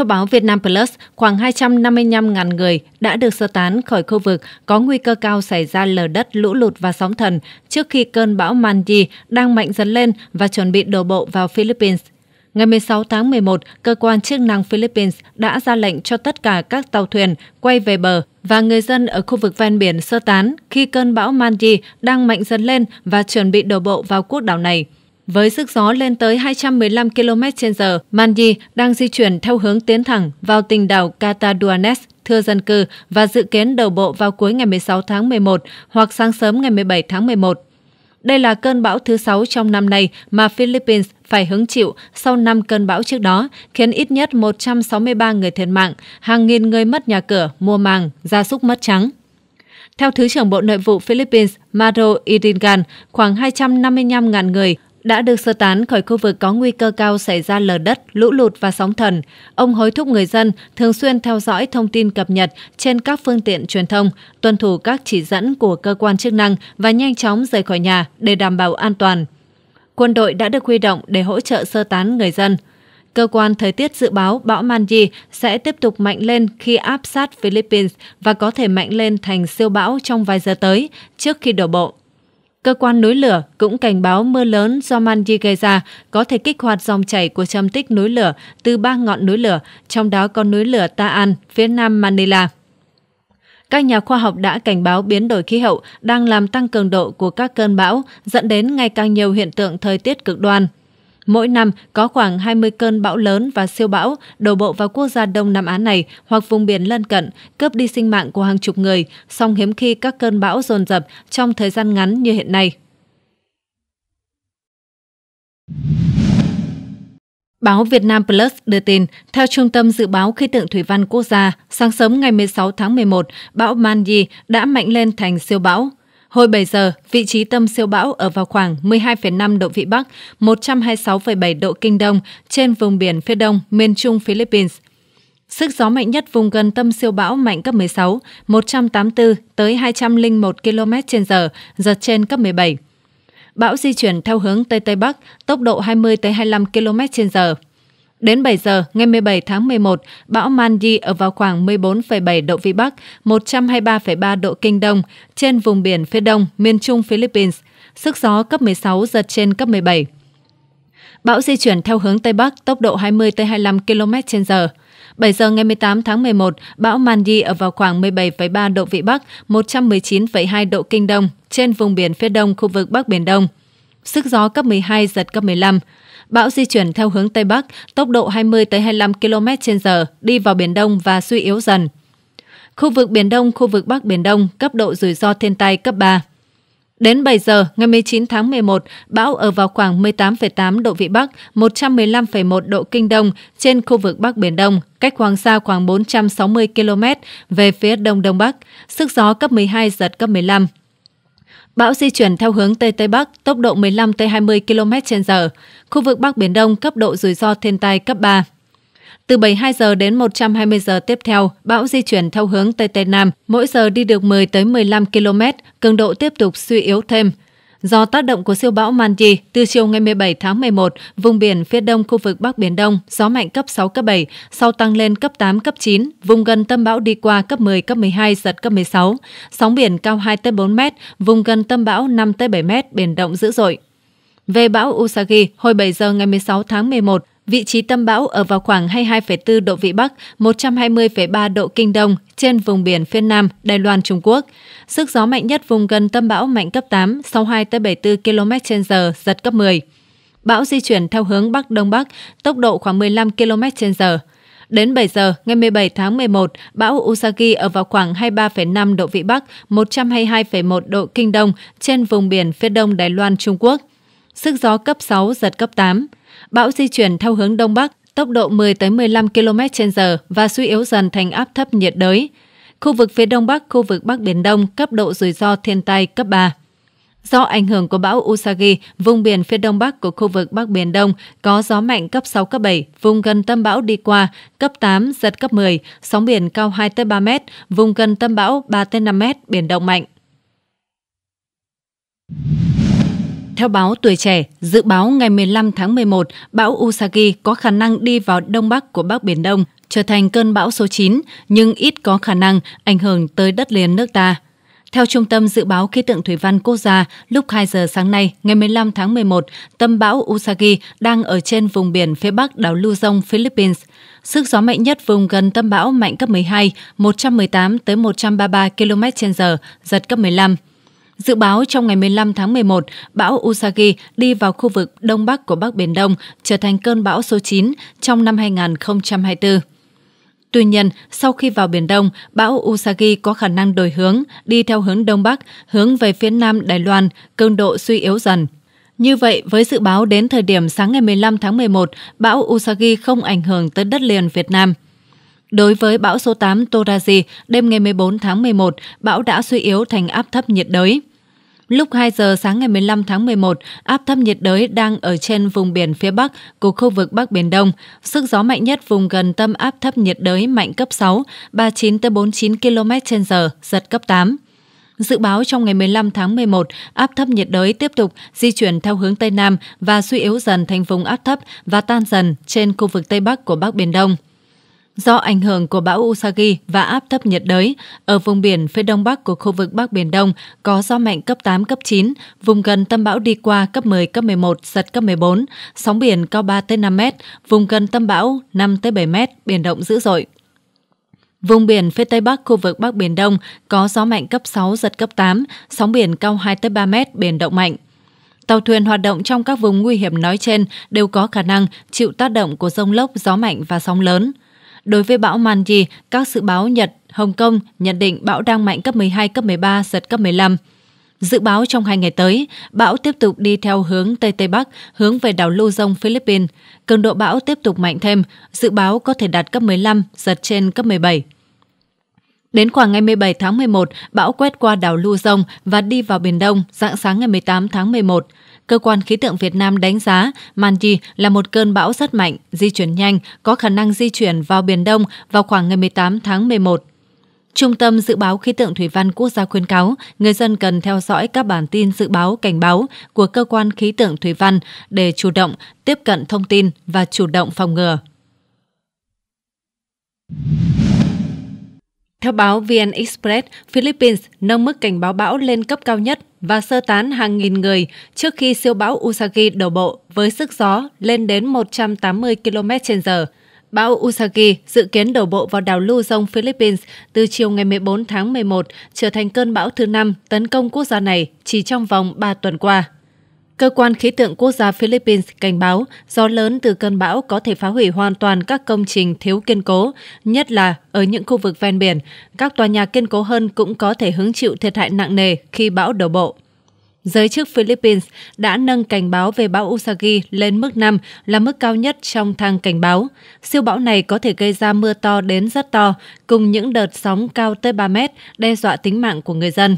Theo báo Vietnam Plus, khoảng 255.000 người đã được sơ tán khỏi khu vực có nguy cơ cao xảy ra lở đất, lũ lụt và sóng thần trước khi cơn bão Manji đang mạnh dần lên và chuẩn bị đổ bộ vào Philippines. Ngày 16 tháng 11, cơ quan chức năng Philippines đã ra lệnh cho tất cả các tàu thuyền quay về bờ và người dân ở khu vực ven biển sơ tán khi cơn bão Manji đang mạnh dần lên và chuẩn bị đổ bộ vào quốc đảo này. Với sức gió lên tới 215 km h Manji đang di chuyển theo hướng tiến thẳng vào tỉnh đảo Cataduanes, thưa dân cư và dự kiến đầu bộ vào cuối ngày 16 tháng 11 hoặc sáng sớm ngày 17 tháng 11. Đây là cơn bão thứ 6 trong năm nay mà Philippines phải hứng chịu sau 5 cơn bão trước đó, khiến ít nhất 163 người thiệt mạng, hàng nghìn người mất nhà cửa, mua màng, gia súc mất trắng. Theo Thứ trưởng Bộ Nội vụ Philippines Maro Iringan, khoảng 255.000 người đã được sơ tán khỏi khu vực có nguy cơ cao xảy ra lở đất, lũ lụt và sóng thần. Ông hối thúc người dân thường xuyên theo dõi thông tin cập nhật trên các phương tiện truyền thông, tuân thủ các chỉ dẫn của cơ quan chức năng và nhanh chóng rời khỏi nhà để đảm bảo an toàn. Quân đội đã được huy động để hỗ trợ sơ tán người dân. Cơ quan thời tiết dự báo bão Manji sẽ tiếp tục mạnh lên khi áp sát Philippines và có thể mạnh lên thành siêu bão trong vài giờ tới trước khi đổ bộ. Cơ quan núi lửa cũng cảnh báo mưa lớn do Manji gây ra có thể kích hoạt dòng chảy của trầm tích núi lửa từ ba ngọn núi lửa, trong đó có núi lửa Ta phía nam Manila. Các nhà khoa học đã cảnh báo biến đổi khí hậu đang làm tăng cường độ của các cơn bão, dẫn đến ngày càng nhiều hiện tượng thời tiết cực đoan. Mỗi năm có khoảng 20 cơn bão lớn và siêu bão đổ bộ vào quốc gia Đông Nam Á này hoặc vùng biển lân cận, cướp đi sinh mạng của hàng chục người, song hiếm khi các cơn bão dồn dập trong thời gian ngắn như hiện nay. Báo Việt Nam Plus đưa tin, theo Trung tâm Dự báo Khí tượng Thủy văn Quốc gia, sáng sớm ngày 16 tháng 11, bão Manji đã mạnh lên thành siêu bão Hồi 7 giờ, vị trí tâm siêu bão ở vào khoảng 12,5 độ Vĩ Bắc, 126,7 độ Kinh Đông trên vùng biển phía đông miền trung Philippines. Sức gió mạnh nhất vùng gần tâm siêu bão mạnh cấp 16, 184 tới 201 km h giật trên cấp 17. Bão di chuyển theo hướng Tây Tây Bắc, tốc độ 20 tới 25 km h Đến 7 giờ ngày 17 tháng 11, bão Manji ở vào khoảng 14,7 độ Vĩ Bắc, 123,3 độ Kinh Đông, trên vùng biển phía đông, miền trung Philippines, sức gió cấp 16 giật trên cấp 17. Bão di chuyển theo hướng Tây Bắc, tốc độ 20-25 km h 7 giờ ngày 18 tháng 11, bão Manji ở vào khoảng 17,3 độ Vĩ Bắc, 119,2 độ Kinh Đông, trên vùng biển phía đông khu vực Bắc Biển Đông sức gió cấp 12, giật cấp 15. Bão di chuyển theo hướng Tây Bắc, tốc độ 20-25 tới km h đi vào Biển Đông và suy yếu dần. Khu vực Biển Đông, khu vực Bắc Biển Đông, cấp độ rủi ro thiên tai cấp 3. Đến 7 giờ ngày 19 tháng 11, bão ở vào khoảng 18,8 độ Vĩ Bắc, 115,1 độ Kinh Đông trên khu vực Bắc Biển Đông, cách Hoàng Sa khoảng 460 km về phía Đông Đông Bắc, sức gió cấp 12 giật cấp 15. Bão di chuyển theo hướng Tây Tây Bắc, tốc độ 15-20 km h khu vực Bắc Biển Đông cấp độ rủi ro thiên tai cấp 3. Từ 72 giờ đến 120 giờ tiếp theo, bão di chuyển theo hướng Tây Tây Nam, mỗi giờ đi được 10 tới 15 km, cường độ tiếp tục suy yếu thêm. Do tác động của siêu bão Manji, từ chiều ngày 17 tháng 11, vùng biển phía đông khu vực Bắc Biển Đông, gió mạnh cấp 6, cấp 7, sau tăng lên cấp 8, cấp 9, vùng gần tâm bão đi qua cấp 10, cấp 12, giật cấp 16. Sóng biển cao 2 tới 4 mét, vùng gần tâm bão 5 tới 7 mét, biển động dữ dội. Về bão Usagi, hồi 7 giờ ngày 16 tháng 11, Vị trí tâm bão ở vào khoảng 22,4 độ Vĩ Bắc, 120,3 độ Kinh Đông trên vùng biển phía Nam, Đài Loan, Trung Quốc. Sức gió mạnh nhất vùng gần tâm bão mạnh cấp 8, 62-74 km/h, giật cấp 10. Bão di chuyển theo hướng Bắc Đông Bắc, tốc độ khoảng 15 km/h. Đến 7 giờ ngày 17 tháng 11, bão Usagi ở vào khoảng 23,5 độ Vĩ Bắc, 122,1 độ Kinh Đông trên vùng biển phía đông Đài Loan, Trung Quốc sức gió cấp 6, giật cấp 8. Bão di chuyển theo hướng Đông Bắc, tốc độ 10 tới 15 km h và suy yếu dần thành áp thấp nhiệt đới. Khu vực phía Đông Bắc, khu vực Bắc Biển Đông, cấp độ rủi ro thiên tai cấp 3. Do ảnh hưởng của bão Usagi, vùng biển phía đông bắc của khu vực Bắc Biển Đông có gió mạnh cấp 6, cấp 7, vùng gần tâm bão đi qua, cấp 8, giật cấp 10, sóng biển cao 2-3 mét, vùng gần tâm bão 3-5 mét, biển động mạnh. Theo báo Tuổi Trẻ, dự báo ngày 15 tháng 11, bão Usagi có khả năng đi vào đông bắc của Bắc Biển Đông, trở thành cơn bão số 9, nhưng ít có khả năng ảnh hưởng tới đất liền nước ta. Theo Trung tâm Dự báo Khí tượng Thủy văn Quốc gia, lúc 2 giờ sáng nay, ngày 15 tháng 11, tâm bão Usagi đang ở trên vùng biển phía bắc đảo Luzon, Philippines. Sức gió mạnh nhất vùng gần tâm bão mạnh cấp 12, 118 133 km/h, giật cấp 15. Dự báo trong ngày 15 tháng 11, bão Usagi đi vào khu vực đông bắc của Bắc Biển Đông, trở thành cơn bão số 9 trong năm 2024. Tuy nhiên, sau khi vào Biển Đông, bão Usagi có khả năng đổi hướng, đi theo hướng Đông Bắc, hướng về phía Nam Đài Loan, cường độ suy yếu dần. Như vậy, với dự báo đến thời điểm sáng ngày 15 tháng 11, bão Usagi không ảnh hưởng tới đất liền Việt Nam. Đối với bão số 8 Toraji, đêm ngày 14 tháng 11, bão đã suy yếu thành áp thấp nhiệt đới. Lúc 2 giờ sáng ngày 15 tháng 11, áp thấp nhiệt đới đang ở trên vùng biển phía Bắc của khu vực Bắc Biển Đông. Sức gió mạnh nhất vùng gần tâm áp thấp nhiệt đới mạnh cấp 6, 39-49 km h giật cấp 8. Dự báo trong ngày 15 tháng 11, áp thấp nhiệt đới tiếp tục di chuyển theo hướng Tây Nam và suy yếu dần thành vùng áp thấp và tan dần trên khu vực Tây Bắc của Bắc Biển Đông do ảnh hưởng của bão Usagi và áp thấp nhiệt đới. Ở vùng biển phía đông bắc của khu vực Bắc Biển Đông có gió mạnh cấp 8, cấp 9, vùng gần tâm bão đi qua cấp 10, cấp 11, giật cấp 14, sóng biển cao 3-5 mét, vùng gần tâm bão 5-7 mét, biển động dữ dội. Vùng biển phía Tây Bắc khu vực Bắc Biển Đông có gió mạnh cấp 6, giật cấp 8, sóng biển cao 2-3 mét, biển động mạnh. Tàu thuyền hoạt động trong các vùng nguy hiểm nói trên đều có khả năng chịu tác động của rông lốc, gió mạnh và sóng lớn. Đối với bão Manji, các dự báo Nhật, Hồng Kông nhận định bão đang mạnh cấp 12, cấp 13, giật cấp 15. Dự báo trong hai ngày tới, bão tiếp tục đi theo hướng Tây Tây Bắc, hướng về đảo Luzon, Philippines. Cường độ bão tiếp tục mạnh thêm, dự báo có thể đạt cấp 15, giật trên cấp 17. Đến khoảng ngày 17 tháng 11, bão quét qua đảo Luzon và đi vào Biển Đông dạng sáng ngày 18 tháng 11. Cơ quan khí tượng Việt Nam đánh giá Manji là một cơn bão rất mạnh, di chuyển nhanh, có khả năng di chuyển vào Biển Đông vào khoảng ngày 18 tháng 11. Trung tâm Dự báo Khí tượng Thủy văn Quốc gia khuyến cáo người dân cần theo dõi các bản tin dự báo cảnh báo của Cơ quan Khí tượng Thủy văn để chủ động tiếp cận thông tin và chủ động phòng ngừa. Theo báo VN Express, Philippines nâng mức cảnh báo bão lên cấp cao nhất và sơ tán hàng nghìn người trước khi siêu bão Usagi đổ bộ với sức gió lên đến 180 km/h. Bão Usagi dự kiến đổ bộ vào đảo Luzon, Philippines từ chiều ngày 14 tháng 11, trở thành cơn bão thứ năm tấn công quốc gia này chỉ trong vòng 3 tuần qua. Cơ quan khí tượng quốc gia Philippines cảnh báo gió lớn từ cơn bão có thể phá hủy hoàn toàn các công trình thiếu kiên cố, nhất là ở những khu vực ven biển. Các tòa nhà kiên cố hơn cũng có thể hứng chịu thiệt hại nặng nề khi bão đổ bộ. Giới chức Philippines đã nâng cảnh báo về bão Usagi lên mức 5 là mức cao nhất trong thang cảnh báo. Siêu bão này có thể gây ra mưa to đến rất to, cùng những đợt sóng cao tới 3 mét, đe dọa tính mạng của người dân.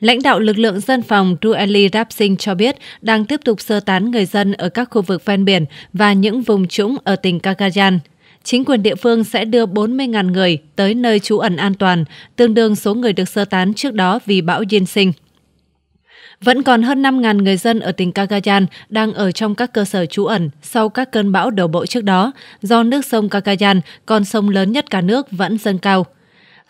Lãnh đạo lực lượng dân phòng Rueli Rapsing cho biết đang tiếp tục sơ tán người dân ở các khu vực ven biển và những vùng trũng ở tỉnh Kagayan. Chính quyền địa phương sẽ đưa 40.000 người tới nơi trú ẩn an toàn, tương đương số người được sơ tán trước đó vì bão Yin Sinh. Vẫn còn hơn 5.000 người dân ở tỉnh Kagayan đang ở trong các cơ sở trú ẩn sau các cơn bão đổ bộ trước đó, do nước sông Kagayan, con sông lớn nhất cả nước, vẫn dâng cao.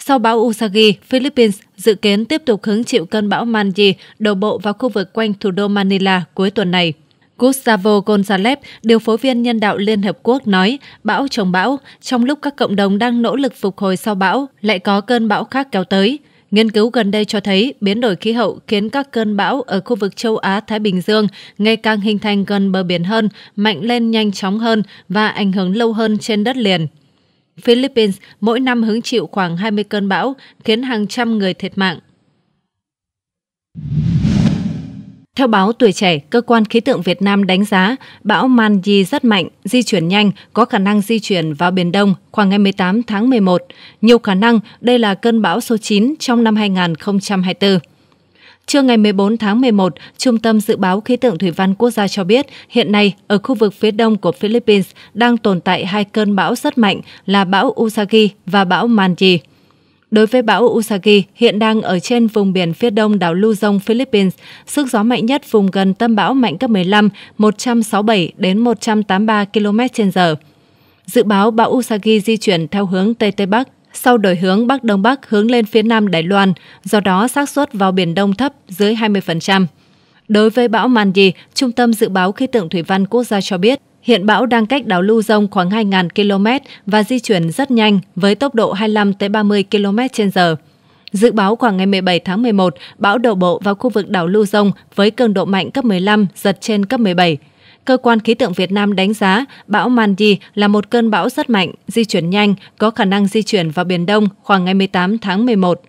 Sau bão Usagi, Philippines dự kiến tiếp tục hứng chịu cơn bão Manji đổ bộ vào khu vực quanh thủ đô Manila cuối tuần này. Gustavo Gonzalez, điều phối viên nhân đạo Liên Hợp Quốc nói, bão chống bão, trong lúc các cộng đồng đang nỗ lực phục hồi sau bão, lại có cơn bão khác kéo tới. Nghiên cứu gần đây cho thấy biến đổi khí hậu khiến các cơn bão ở khu vực châu Á-Thái Bình Dương ngày càng hình thành gần bờ biển hơn, mạnh lên nhanh chóng hơn và ảnh hưởng lâu hơn trên đất liền. Philippines mỗi năm hứng chịu khoảng 20 cơn bão, khiến hàng trăm người thiệt mạng. Theo báo Tuổi Trẻ, Cơ quan Khí tượng Việt Nam đánh giá bão Manji rất mạnh, di chuyển nhanh, có khả năng di chuyển vào Biển Đông khoảng ngày 18 tháng 11. Nhiều khả năng đây là cơn bão số 9 trong năm 2024. Trưa ngày 14 tháng 11, Trung tâm Dự báo Khí tượng Thủy văn Quốc gia cho biết hiện nay ở khu vực phía đông của Philippines đang tồn tại hai cơn bão rất mạnh là bão Usagi và bão Manji. Đối với bão Usagi, hiện đang ở trên vùng biển phía đông đảo Luzon, Philippines. Sức gió mạnh nhất vùng gần tâm bão mạnh cấp 15, 167 đến 183 km/h. Dự báo bão Usagi di chuyển theo hướng Tây Tây Bắc sau đổi hướng Bắc Đông Bắc hướng lên phía Nam Đài Loan, do đó xác suất vào Biển Đông thấp dưới 20%. Đối với bão Manji, Trung tâm Dự báo Khí tượng Thủy văn Quốc gia cho biết, hiện bão đang cách đảo Lưu Dông khoảng 2.000 km và di chuyển rất nhanh với tốc độ 25-30 km h Dự báo khoảng ngày 17 tháng 11, bão đổ bộ vào khu vực đảo Lưu Dông với cường độ mạnh cấp 15, giật trên cấp 17, Cơ quan khí tượng Việt Nam đánh giá bão Manji là một cơn bão rất mạnh, di chuyển nhanh, có khả năng di chuyển vào Biển Đông khoảng ngày 18 tháng 11.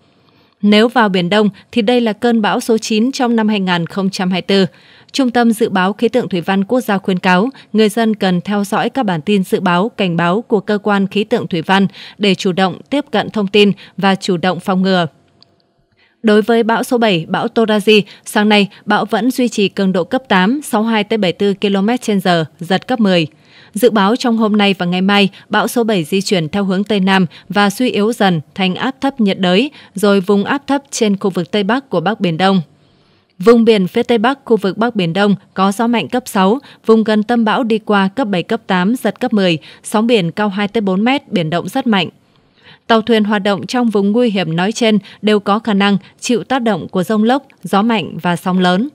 Nếu vào Biển Đông thì đây là cơn bão số 9 trong năm 2024. Trung tâm Dự báo Khí tượng Thủy văn Quốc gia khuyên cáo người dân cần theo dõi các bản tin dự báo, cảnh báo của cơ quan khí tượng Thủy văn để chủ động tiếp cận thông tin và chủ động phòng ngừa. Đối với bão số 7, bão Toraji, sáng nay bão vẫn duy trì cường độ cấp 8, 62 tới 74 km/h, giật cấp 10. Dự báo trong hôm nay và ngày mai, bão số 7 di chuyển theo hướng Tây Nam và suy yếu dần thành áp thấp nhiệt đới, rồi vùng áp thấp trên khu vực Tây Bắc của Bắc Biển Đông. Vùng biển phía Tây Bắc, khu vực Bắc Biển Đông có gió mạnh cấp 6, vùng gần tâm bão đi qua cấp 7, cấp 8, giật cấp 10, sóng biển cao 2-4 mét, biển động rất mạnh tàu thuyền hoạt động trong vùng nguy hiểm nói trên đều có khả năng chịu tác động của rông lốc, gió mạnh và sóng lớn.